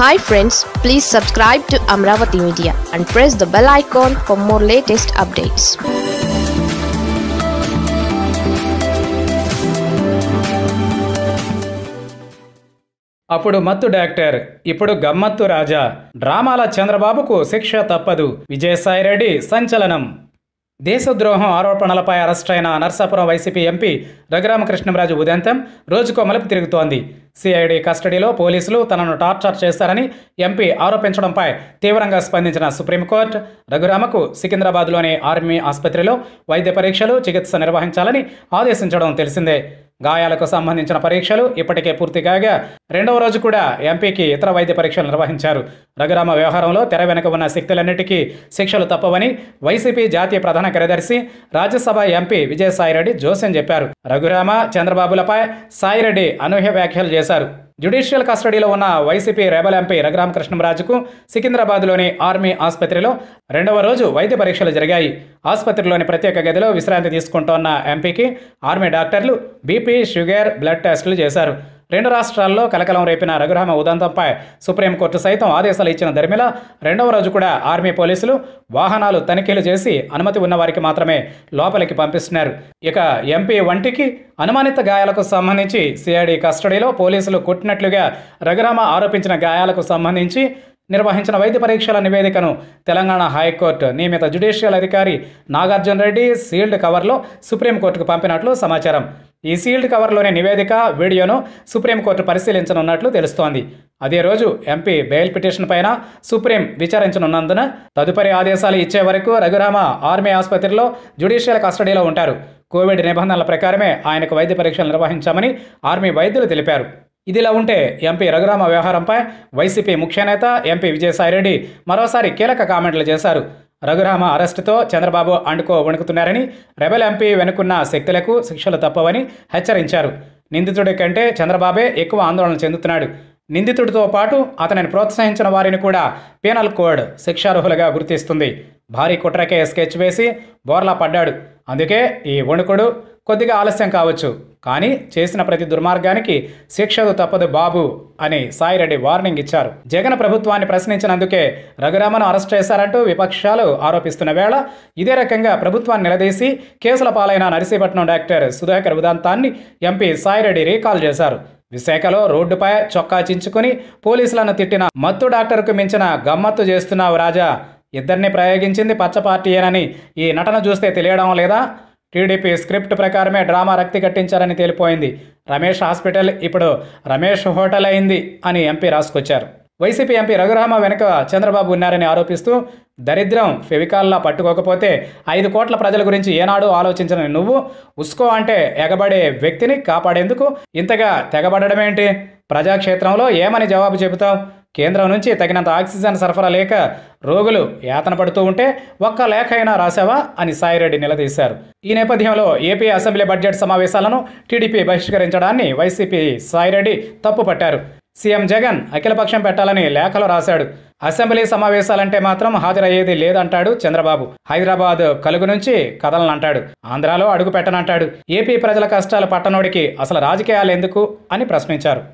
hi friends please subscribe to Amaravati media and press the bell icon for more latest updates అప్పుడు మత్తు doctor ఇప్పుడు గమ్మత్తు రాజా డ్రామాల చంద్రబాబుకు శిక్ష తప్పదు విజయసాయిరెడ్డి సంచలనం దేశద్రోహం ఆరోపణలపై అరెస్ట్ అయిన నర్సాపురం వైసీపీ ఎంపీ రఘురామకృష్ణంరాజు ఉదంతం రోజుకో మలుపు తిరుగుతోంది సిఐడి కస్టడీలో పోలీసులు తనను టార్చర్ చేశారని ఎంపీ ఆరోపించడంపై తీవ్రంగా స్పందించిన సుప్రీంకోర్టు రఘురామకు సికింద్రాబాద్లోని ఆర్మీ ఆసుపత్రిలో వైద్య పరీక్షలు చికిత్స నిర్వహించాలని ఆదేశించడం తెలిసిందే గాయాలకు సంబంధించిన పరీక్షలు ఇప్పటికే పూర్తి కాగా రెండవ రోజు కూడా ఎంపీకి ఇతర వైద్య పరీక్షలు నిర్వహించారు రఘురామ వ్యవహారంలో తెర వెనుక ఉన్న శక్తులన్నిటికీ శిక్షలు తప్పవని వైసీపీ జాతీయ ప్రధాన కార్యదర్శి రాజ్యసభ ఎంపీ విజయసాయిరెడ్డి జోస్యం చెప్పారు రఘురామ చంద్రబాబులపై సాయిరెడ్డి అనూహ్య వ్యాఖ్యలు చేశారు జ్యుడిషియల్ కస్టడీలో ఉన్న వైసీపీ రేబల్ ఎంపీ రఘురామ కృష్ణంరాజుకు సికింద్రాబాద్లోని ఆర్మీ ఆసుపత్రిలో రెండవ రోజు వైద్య పరీక్షలు జరిగాయి ఆసుపత్రిలోని ప్రత్యేక గదిలో విశ్రాంతి తీసుకుంటోన్న ఎంపీకి ఆర్మీ డాక్టర్లు బీపీ షుగర్ బ్లడ్ టెస్టులు చేశారు రెండు రాష్ట్రాల్లో కలకలం రేపిన రఘురామ ఉదంతంపై సుప్రీంకోర్టు సైతం ఆదేశాలు ఇచ్చిన దరిమిల రెండవ రోజు కూడా ఆర్మీ పోలీసులు వాహనాలు తనిఖీలు చేసి అనుమతి ఉన్నవారికి మాత్రమే లోపలికి పంపిస్తున్నారు ఇక ఎంపీ వంటికి అనుమానిత గాయాలకు సంబంధించి సిఐడి కస్టడీలో పోలీసులు కొట్టినట్లుగా రఘురామ ఆరోపించిన గాయాలకు సంబంధించి నిర్వహించిన వైద్య పరీక్షల నివేదికను తెలంగాణ హైకోర్టు నియమిత జ్యుడిషియల్ అధికారి నాగార్జున రెడ్డి సీల్డ్ కవర్లో సుప్రీంకోర్టుకు పంపినట్లు సమాచారం ఈ సీల్డ్ కవర్లోని నివేదిక వీడియోను సుప్రీంకోర్టు పరిశీలించనున్నట్లు తెలుస్తోంది అదే రోజు ఎంపీ బెయిల్ పిటిషన్ పైన సుప్రీం విచారించనున్నందున తదుపరి ఆదేశాలు ఇచ్చే వరకు రఘురామ ఆర్మీ ఆసుపత్రిలో జ్యుడీషియల్ కస్టడీలో ఉంటారు కోవిడ్ నిబంధనల ప్రకారమే ఆయనకు వైద్య పరీక్షలు నిర్వహించామని ఆర్మీ వైద్యులు తెలిపారు ఇదిలా ఉంటే ఎంపీ రఘురామ వ్యవహారంపై వైసీపీ ముఖ్యనేత ఎంపీ విజయసాయిరెడ్డి మరోసారి కీలక కామెంట్లు చేశారు రఘురామ అరెస్టుతో చంద్రబాబు అండుకో వణుకుతున్నారని రెబెల్ ఎంపీ వెనుకున్న శక్తులకు శిక్షలు తప్పవని హెచ్చరించారు నిందితుడి కంటే చంద్రబాబే ఎక్కువ ఆందోళన చెందుతున్నాడు నిందితుడితో పాటు అతనిని ప్రోత్సహించిన వారిని కూడా పీనల్ కోడ్ శిక్షార్హులుగా గుర్తిస్తుంది భారీ కుట్రకే స్కెచ్ వేసి బోర్లా పడ్డాడు అందుకే ఈ వణుకుడు కొద్దిగా ఆలస్యం కావచ్చు కానీ చేసిన ప్రతి దుర్మార్గానికి శిక్షదు తప్పదు బాబు అని సాయిరెడ్డి వార్నింగ్ ఇచ్చారు జగన్ ప్రభుత్వాన్ని ప్రశ్నించినందుకే రఘురామను అరెస్ట్ చేశారంటూ విపక్షాలు ఆరోపిస్తున్న వేళ ఇదే రకంగా ప్రభుత్వాన్ని నిలదీసి కేసుల పాలైన నరసీపట్నం డాక్టర్ సుధాకర్ ఉదాంతాన్ని ఎంపీ సాయిరెడ్డి రీకాల్ చేశారు విశాఖలో రోడ్డుపై చొక్కా చించుకుని పోలీసులను తిట్టిన మత్తు డాక్టర్కు మించిన గమ్మత్తు చేస్తున్నావు రాజా ఇద్దరిని ప్రయోగించింది పచ్చ పార్టీయేనని ఈ నటన చూస్తే తెలియడం లేదా టీడీపీ స్క్రిప్ట్ ప్రకారమే డ్రామా రక్తి కట్టించారని తేలిపోయింది రమేష్ హాస్పిటల్ ఇప్పుడు రమేష్ హోటల్ అయింది అని ఎంపీ రాసుకొచ్చారు వైసీపీ ఎంపీ రఘురామ వెనుక చంద్రబాబు ఉన్నారని ఆరోపిస్తూ దరిద్రం ఫెవికాల్లా పట్టుకోకపోతే ఐదు కోట్ల ప్రజల గురించి ఏనాడు ఆలోచించిన నువ్వు ఉస్కో అంటే ఎగబడే వ్యక్తిని కాపాడేందుకు ఇంతగా తెగబడడమేంటి ప్రజాక్షేత్రంలో ఏమని జవాబు చెబుతావు కేంద్రం నుంచి తగినంత ఆక్సిజన్ సరఫరా లేక రోగులు యాతన పడుతూ ఉంటే ఒక్క లేఖ అయినా రాశావా అని సాయిరెడ్డి నిలదీశారు ఈ నేపథ్యంలో ఏపీ అసెంబ్లీ బడ్జెట్ సమావేశాలను టీడీపీ బహిష్కరించడాన్ని వైసీపీ సాయిరెడ్డి తప్పుపట్టారు సీఎం జగన్ అఖిలపక్షం పెట్టాలని లేఖలు రాశాడు అసెంబ్లీ సమావేశాలంటే మాత్రం హాజరయ్యేది లేదంటాడు చంద్రబాబు హైదరాబాద్ కలుగు నుంచి కదలనంటాడు ఆంధ్రాలో అడుగు పెట్టనంటాడు ఏపీ ప్రజల కష్టాలు పట్టనోడికి అసలు రాజకీయాలు ఎందుకు అని ప్రశ్నించారు